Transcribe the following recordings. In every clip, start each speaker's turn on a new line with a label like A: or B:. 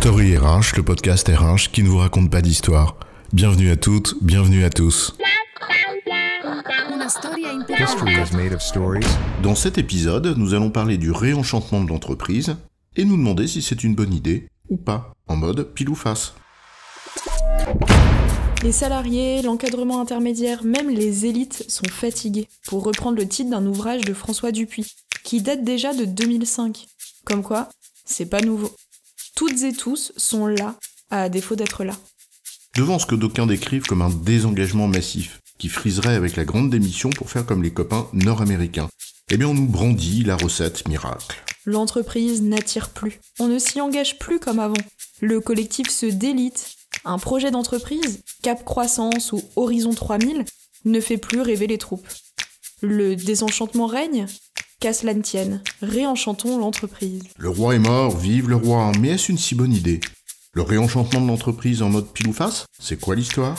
A: Story RH, le podcast RH qui ne vous raconte pas d'histoire. Bienvenue à toutes, bienvenue à tous. Dans cet épisode, nous allons parler du réenchantement de l'entreprise et nous demander si c'est une bonne idée ou pas, en mode pile ou face.
B: Les salariés, l'encadrement intermédiaire, même les élites sont fatigués, pour reprendre le titre d'un ouvrage de François Dupuis, qui date déjà de 2005. Comme quoi, c'est pas nouveau. Toutes et tous sont là, à défaut d'être là.
A: Devant ce que d'aucuns décrivent comme un désengagement massif, qui friserait avec la grande démission pour faire comme les copains nord-américains, eh bien on nous brandit la recette miracle.
B: L'entreprise n'attire plus. On ne s'y engage plus comme avant. Le collectif se délite. Un projet d'entreprise, Cap Croissance ou Horizon 3000, ne fait plus rêver les troupes. Le désenchantement règne, Casse cela tienne, réenchantons l'entreprise.
A: Le roi est mort, vive le roi, mais est-ce une si bonne idée Le réenchantement de l'entreprise en mode pile ou face C'est quoi l'histoire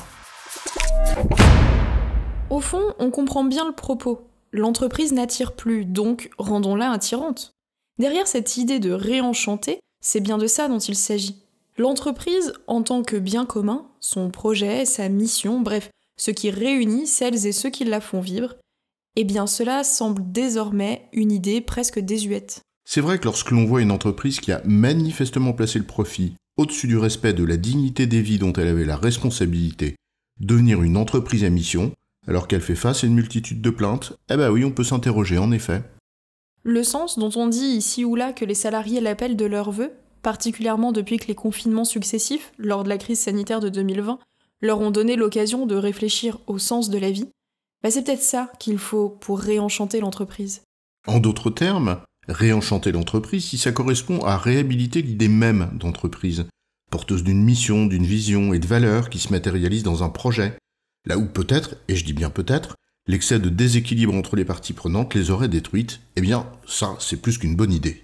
B: Au fond, on comprend bien le propos. L'entreprise n'attire plus, donc rendons-la attirante. Derrière cette idée de réenchanter, c'est bien de ça dont il s'agit. L'entreprise, en tant que bien commun, son projet, sa mission, bref, ce qui réunit celles et ceux qui la font vivre, eh bien cela semble désormais une idée presque désuète.
A: C'est vrai que lorsque l'on voit une entreprise qui a manifestement placé le profit au-dessus du respect de la dignité des vies dont elle avait la responsabilité, devenir une entreprise à mission, alors qu'elle fait face à une multitude de plaintes, eh ben oui, on peut s'interroger en effet.
B: Le sens dont on dit ici ou là que les salariés l'appellent de leur vœu, particulièrement depuis que les confinements successifs, lors de la crise sanitaire de 2020, leur ont donné l'occasion de réfléchir au sens de la vie, bah, c'est peut-être ça qu'il faut pour réenchanter l'entreprise.
A: En d'autres termes, réenchanter l'entreprise, si ça correspond à réhabiliter l'idée même d'entreprise, porteuse d'une mission, d'une vision et de valeurs qui se matérialise dans un projet, là où peut-être, et je dis bien peut-être, l'excès de déséquilibre entre les parties prenantes les aurait détruites, eh bien ça c'est plus qu'une bonne idée.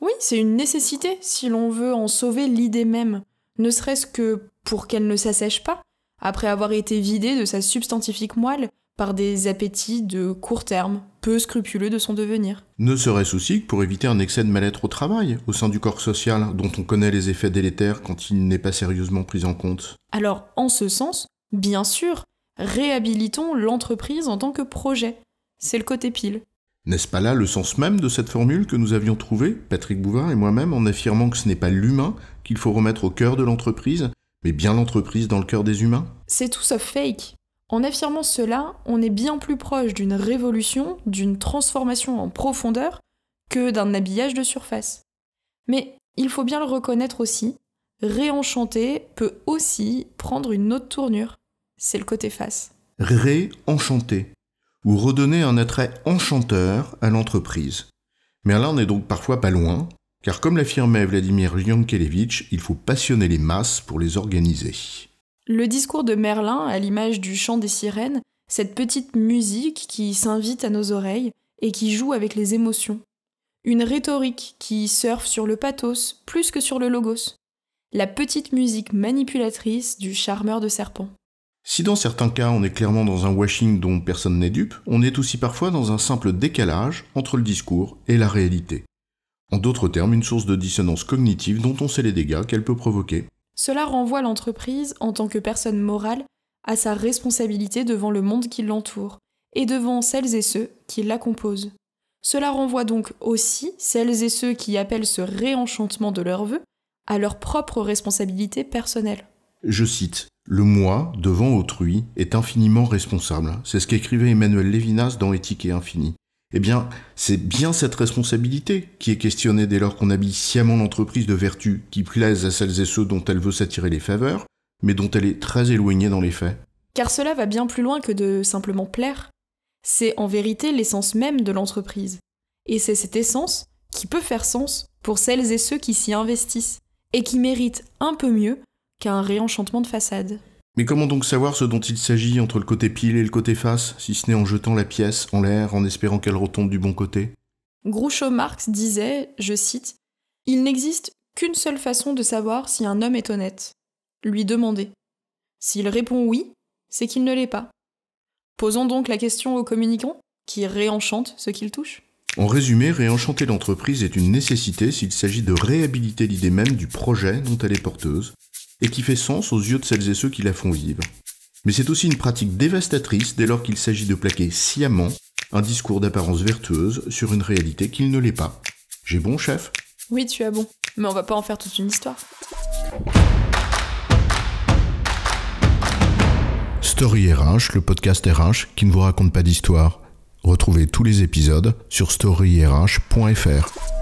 B: Oui, c'est une nécessité si l'on veut en sauver l'idée même, ne serait-ce que pour qu'elle ne s'assèche pas, après avoir été vidée de sa substantifique moelle par des appétits de court terme, peu scrupuleux de son devenir.
A: Ne serait-ce aussi que pour éviter un excès de mal-être au travail, au sein du corps social, dont on connaît les effets délétères quand il n'est pas sérieusement pris en compte.
B: Alors, en ce sens, bien sûr, réhabilitons l'entreprise en tant que projet. C'est le côté pile.
A: N'est-ce pas là le sens même de cette formule que nous avions trouvée, Patrick Bouvard et moi-même, en affirmant que ce n'est pas l'humain qu'il faut remettre au cœur de l'entreprise, mais bien l'entreprise dans le cœur des humains
B: C'est tout sauf fake. En affirmant cela, on est bien plus proche d'une révolution, d'une transformation en profondeur, que d'un habillage de surface. Mais il faut bien le reconnaître aussi, réenchanter peut aussi prendre une autre tournure. C'est le côté face.
A: Réenchanter, ou redonner un attrait enchanteur à l'entreprise. Merlin n'est donc parfois pas loin, car comme l'affirmait Vladimir Yankelevitch, il faut passionner les masses pour les organiser.
B: Le discours de Merlin, à l'image du chant des sirènes, cette petite musique qui s'invite à nos oreilles et qui joue avec les émotions. Une rhétorique qui surfe sur le pathos plus que sur le logos. La petite musique manipulatrice du charmeur de serpent.
A: Si dans certains cas on est clairement dans un washing dont personne n'est dupe, on est aussi parfois dans un simple décalage entre le discours et la réalité. En d'autres termes, une source de dissonance cognitive dont on sait les dégâts qu'elle peut provoquer,
B: cela renvoie l'entreprise, en tant que personne morale, à sa responsabilité devant le monde qui l'entoure, et devant celles et ceux qui la composent. Cela renvoie donc aussi celles et ceux qui appellent ce réenchantement de leurs vœux à leur propre responsabilité personnelle.
A: Je cite Le moi, devant autrui, est infiniment responsable. C'est ce qu'écrivait Emmanuel Lévinas dans Éthique et Infini eh bien, c'est bien cette responsabilité qui est questionnée dès lors qu'on habille sciemment l'entreprise de vertu qui plaise à celles et ceux dont elle veut s'attirer les faveurs, mais dont elle est très éloignée dans les faits.
B: Car cela va bien plus loin que de simplement plaire. C'est en vérité l'essence même de l'entreprise. Et c'est cette essence qui peut faire sens pour celles et ceux qui s'y investissent, et qui méritent un peu mieux qu'un réenchantement de façade.
A: Mais comment donc savoir ce dont il s'agit entre le côté pile et le côté face, si ce n'est en jetant la pièce en l'air en espérant qu'elle retombe du bon côté
B: Groucho Marx disait, je cite, Il n'existe qu'une seule façon de savoir si un homme est honnête. Lui demander. S'il répond oui, c'est qu'il ne l'est pas. Posons donc la question au communicant, qui réenchante ce qu'il touche.
A: En résumé, réenchanter l'entreprise est une nécessité s'il s'agit de réhabiliter l'idée même du projet dont elle est porteuse, et qui fait sens aux yeux de celles et ceux qui la font vivre. Mais c'est aussi une pratique dévastatrice dès lors qu'il s'agit de plaquer sciemment un discours d'apparence vertueuse sur une réalité qu'il ne l'est pas. J'ai bon, chef
B: Oui, tu as bon. Mais on va pas en faire toute une histoire.
A: Story RH, le podcast RH qui ne vous raconte pas d'histoire. Retrouvez tous les épisodes sur storyrh.fr.